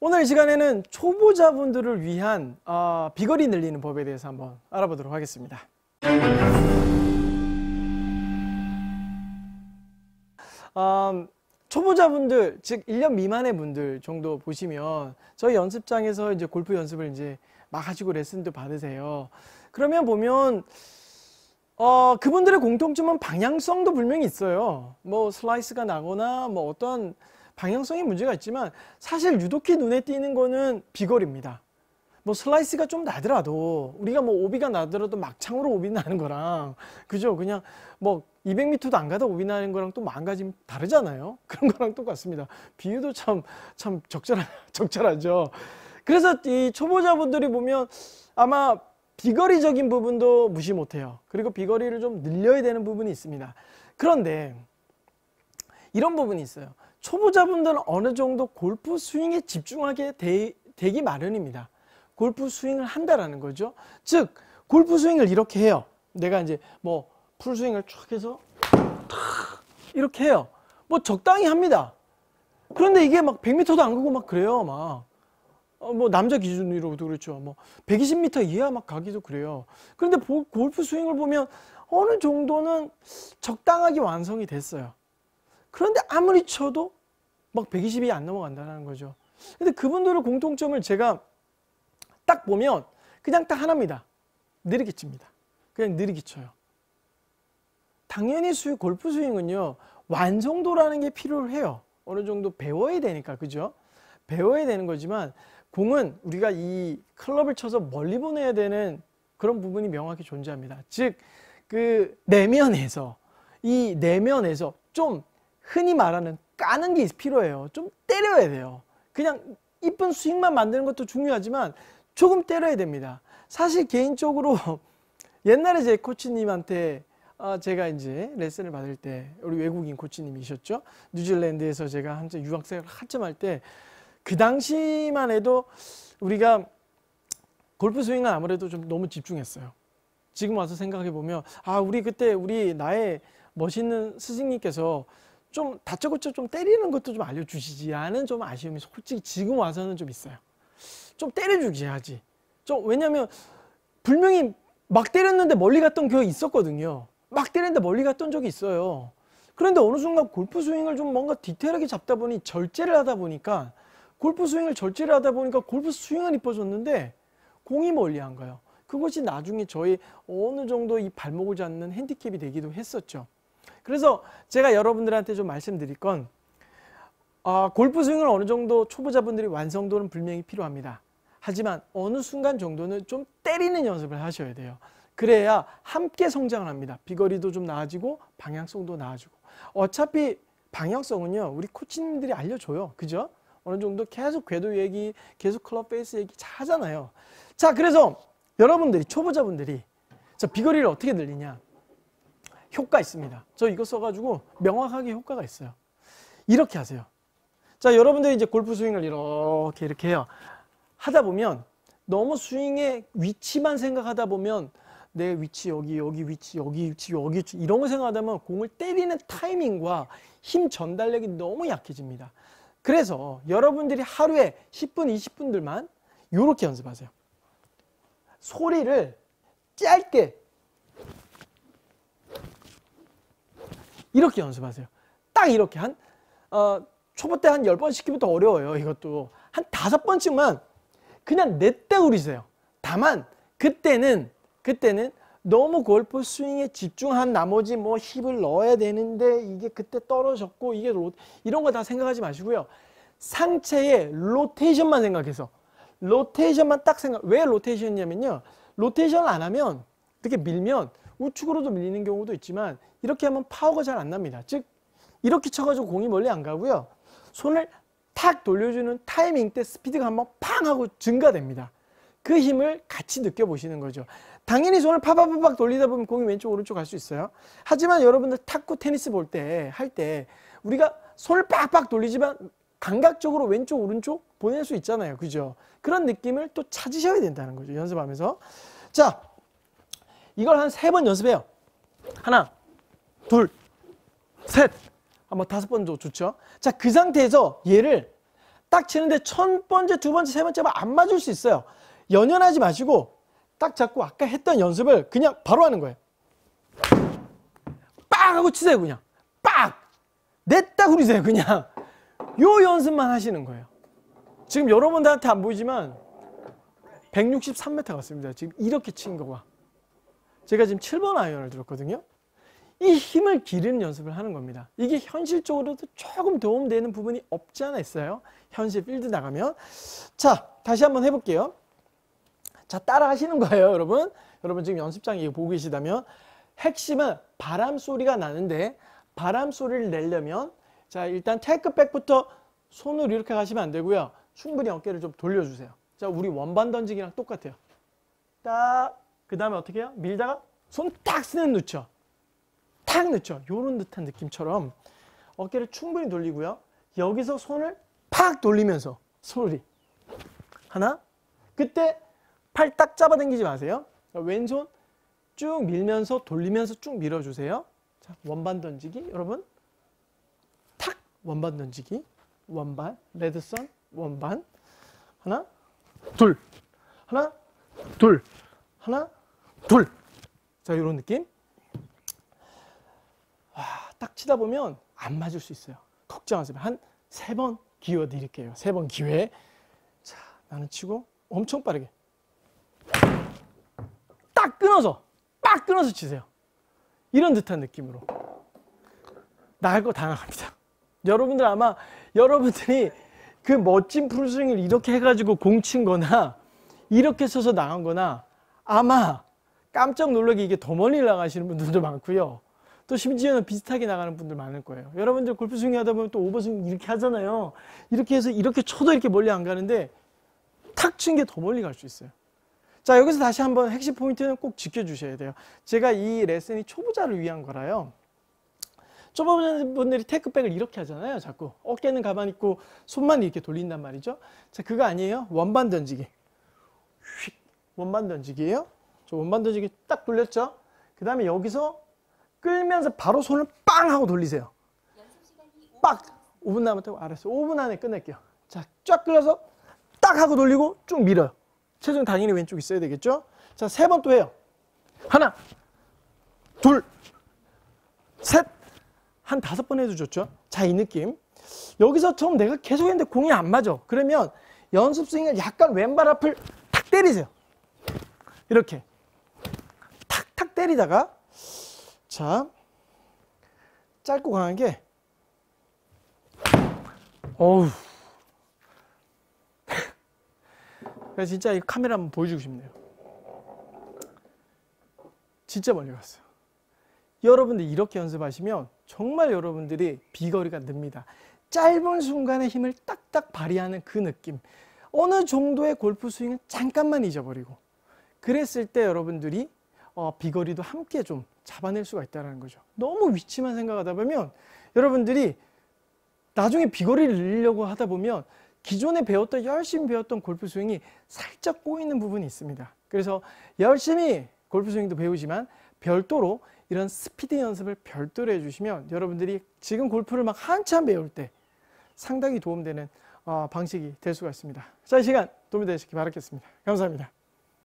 오늘 이 시간에는 초보자분들을 위한 어, 비거리 늘리는 법에 대해서 한번 알아보도록 하겠습니다. 어, 초보자분들, 즉 1년 미만의 분들 정도 보시면 저희 연습장에서 이제 골프 연습을 이제 막 하시고 레슨도 받으세요. 그러면 보면 어, 그분들의 공통점은 방향성도 분명히 있어요. 뭐 슬라이스가 나거나 뭐 어떤 방향성이 문제가 있지만 사실 유독히 눈에 띄는 거는 비거리입니다. 뭐 슬라이스가 좀 나더라도 우리가 뭐 오비가 나더라도 막창으로 오비 나는 거랑 그죠 그냥 뭐 200m도 안 가다 오비 나는 거랑 또 망가짐 다르잖아요 그런 거랑 똑같습니다 비유도 참참 참 적절하 적절하죠 그래서 이 초보자분들이 보면 아마 비거리적인 부분도 무시 못해요 그리고 비거리를 좀 늘려야 되는 부분이 있습니다 그런데 이런 부분이 있어요 초보자분들은 어느 정도 골프 스윙에 집중하게 되, 기 마련입니다. 골프 스윙을 한다라는 거죠. 즉 골프 스윙을 이렇게 해요. 내가 이제 뭐 풀스윙을 촥 해서 탁 이렇게 해요. 뭐 적당히 합니다. 그런데 이게 막 100m도 안 가고 막 그래요. 막. 어, 뭐 남자 기준으로도 그렇죠. 뭐 120m 이하 막 가기도 그래요. 그런데 골프 스윙을 보면 어느 정도는 적당하게 완성이 됐어요. 그런데 아무리 쳐도 막 120이 안 넘어간다는 거죠. 근데 그분들의 공통점을 제가 딱 보면 그냥 딱 하나입니다. 느리게 칩니다. 그냥 느리게 쳐요. 당연히 수 골프 스윙은요. 완성도라는 게 필요해요. 어느 정도 배워야 되니까 그죠? 배워야 되는 거지만 공은 우리가 이 클럽을 쳐서 멀리 보내야 되는 그런 부분이 명확히 존재합니다. 즉 그 내면에서 이 내면에서 좀 흔히 말하는 까는 게 필요해요. 좀 때려야 돼요. 그냥 이쁜 수익만 만드는 것도 중요하지만 조금 때려야 됩니다. 사실 개인적으로 옛날에 제 코치님한테 아, 제가 이제 레슨을 받을 때 우리 외국인 코치님이셨죠. 뉴질랜드에서 제가 한참 유학생을 한참 할때 그 당시만 해도 우리가 골프 스윙은 아무래도 좀 너무 집중했어요. 지금 와서 생각해 보면 아 우리 그때 우리 나의 멋있는 스승님께서 좀 다짜고짜 좀 때리는 것도 좀 알려주시지 하는 좀 아쉬움이 솔직히 지금 와서는 좀 있어요. 좀 때려주기 해야지. 좀 왜냐면 분명히 막 때렸는데 멀리 갔던 기억이 있었거든요. 막 때렸는데 멀리 갔던 적이 있어요. 그런데 어느 순간 골프 스윙을 좀 뭔가 디테일하게 잡다 보니 절제를 하다 보니까 골프 스윙을 절제를 하다 보니까 골프 스윙은 이뻐졌는데 공이 멀리 한 거예요. 그것이 나중에 저희 어느 정도 이 발목을 잡는 핸디캡이 되기도 했었죠. 그래서 제가 여러분들한테 좀 말씀드릴 건 어, 골프 스윙을 어느 정도 초보자분들이 완성도는 분명히 필요합니다. 하지만 어느 순간 정도는 좀 때리는 연습을 하셔야 돼요. 그래야 함께 성장을 합니다. 비거리도 좀 나아지고 방향성도 나아지고 어차피 방향성은요 우리 코치님들이 알려줘요. 그죠? 어느 정도 계속 궤도 얘기, 계속 클럽 페이스 얘기 잘 하잖아요. 자 그래서 여러분들이 초보자분들이 자 비거리를 어떻게 늘리냐 효과 있습니다. 저 이거 써가지고 명확하게 효과가 있어요. 이렇게 하세요. 자, 여러분들이 이제 골프 스윙을 이렇게 이렇게 해요. 하다 보면 너무 스윙의 위치만 생각하다 보면 내 위치 여기 여기 위치 여기 위치 여기 위치 이런 거 생각하다 보면 공을 때리는 타이밍과 힘 전달력이 너무 약해집니다. 그래서 여러분들이 하루에 10분 20분들만 이렇게 연습하세요. 소리를 짧게 이렇게 연습하세요. 딱 이렇게 한 어, 초보 때 한 열번 시키면 더 어려워요. 이것도 한 다섯 번쯤만 그냥 내때우리세요 다만 그때는 그때는 너무 골프 스윙에 집중한 나머지 뭐 힙을 넣어야 되는데 이게 그때 떨어졌고 이게 로, 이런 거 다 생각하지 마시고요. 상체의 로테이션만 생각해서 로테이션만 딱 생각 왜 로테이션이냐면요. 로테이션을 안 하면 이렇게 밀면 우측으로도 밀리는 경우도 있지만 이렇게 하면 파워가 잘 안 납니다. 즉 이렇게 쳐가지고 공이 멀리 안 가고요. 손을 탁 돌려주는 타이밍 때 스피드가 한번 팡 하고 증가됩니다. 그 힘을 같이 느껴보시는 거죠. 당연히 손을 파박파박 돌리다 보면 공이 왼쪽 오른쪽 갈 수 있어요. 하지만 여러분들 탁구 테니스 볼 때 할때 때 우리가 손을 빡빡 돌리지만 감각적으로 왼쪽 오른쪽 보낼 수 있잖아요. 그죠? 그런 느낌을 또 찾으셔야 된다는 거죠. 연습하면서. 자, 이걸 한 세 번 연습해요. 하나, 둘, 셋. 아마 다섯 번도 좋죠. 자, 그 상태에서 얘를 딱 치는데 첫 번째, 두 번째, 세 번째 만안 맞을 수 있어요. 연연하지 마시고 딱 잡고 아까 했던 연습을 그냥 바로 하는 거예요. 빡 하고 치세요, 그냥. 빡! 냈다 구리세요, 그냥. 요 연습만 하시는 거예요. 지금 여러분들한테 안 보이지만 163m 갔습니다. 지금 이렇게 친 거가. 제가 지금 7번 아이언을 들었거든요. 이 힘을 기르는 연습을 하는 겁니다. 이게 현실적으로도 조금 도움되는 부분이 없지 않아 있어요. 현실 필드 나가면. 자, 다시 한번 해볼게요. 자, 따라 하시는 거예요, 여러분. 여러분 지금 연습장 이거 보고 계시다면 핵심은 바람 소리가 나는데 바람 소리를 내려면 자, 일단 테크백부터 손으로 이렇게 가시면 안 되고요. 충분히 어깨를 좀 돌려주세요. 자, 우리 원반 던지기랑 똑같아요. 딱그 다음에 어떻게 해요? 밀다가 손딱 쓰는 놓쳐. 탁 놓쳐. 요런 듯한 느낌처럼 어깨를 충분히 돌리고요. 여기서 손을 팍 돌리면서 소리. 하나. 그때 팔 딱 잡아당기지 마세요. 왼손 쭉 밀면서 돌리면서 쭉 밀어주세요. 자, 원반 던지기. 여러분. 탁. 원반 던지기. 원반. 레드선. 원반. 하나. 둘. 하나. 둘. 하나. 둘. 자, 이런 느낌. 와, 딱 치다 보면 안 맞을 수 있어요. 걱정하세요. 한 세 번 기회 드릴게요. 세 번 기회. 자, 나는 치고 엄청 빠르게. 딱 끊어서, 빡 끊어서 치세요. 이런 듯한 느낌으로. 나갈 거 다 나갑니다. 여러분들 아마 여러분들이 그 멋진 풀스윙을 이렇게 해가지고 공친 거나 이렇게 써서 나간 거나 아마 깜짝 놀라게 이게 더 멀리 나가시는 분들도 많고요. 또 심지어는 비슷하게 나가는 분들 많을 거예요. 여러분들 골프 스윙 하다 보면 또 오버 스윙 이렇게 하잖아요. 이렇게 해서 이렇게 쳐도 이렇게 멀리 안 가는데 탁 친 게 더 멀리 갈 수 있어요. 자 여기서 다시 한번 핵심 포인트는 꼭 지켜주셔야 돼요. 제가 이 레슨이 초보자를 위한 거라요. 초보자분들이 테크백을 이렇게 하잖아요. 자꾸 어깨는 가만히 있고 손만 이렇게 돌린단 말이죠. 자 그거 아니에요. 원반 던지기. 휙 원반 던지기예요. 저 원반 던지기 딱 돌렸죠? 그 다음에 여기서 끌면서 바로 손을 빵 하고 돌리세요. 빡! 5분 남았다고 알았어요. 5분 안에 끝낼게요. 자, 쫙 끌어서 딱 하고 돌리고 쭉 밀어요. 체중 당연히 왼쪽 있어야 되겠죠? 자, 세 번 또 해요. 하나, 둘, 셋. 한 다섯 번 해도 좋죠? 자, 이 느낌. 여기서 처음 내가 계속 했는데 공이 안 맞아. 그러면 연습 스윙을 약간 왼발 앞을 탁 때리세요. 이렇게. 때리다가 자 짧고 강한게 어우 그래서 진짜 이 카메라 한번 보여주고 싶네요 진짜 멀리 갔어요 여러분들 이렇게 연습하시면 정말 여러분들이 비거리가 늡니다 짧은 순간에 힘을 딱딱 발휘하는 그 느낌 어느 정도의 골프 스윙을 잠깐만 잊어버리고 그랬을 때 여러분들이 어, 비거리도 함께 좀 잡아낼 수가 있다는 거죠. 너무 위치만 생각하다 보면 여러분들이 나중에 비거리를 늘리려고 하다 보면 기존에 배웠던 열심히 배웠던 골프 스윙이 살짝 꼬이는 부분이 있습니다. 그래서 열심히 골프 스윙도 배우지만 별도로 이런 스피드 연습을 별도로 해주시면 여러분들이 지금 골프를 막 한참 배울 때 상당히 도움되는 어, 방식이 될 수가 있습니다. 자, 이 시간 도움이 되시기 바라겠습니다. 감사합니다.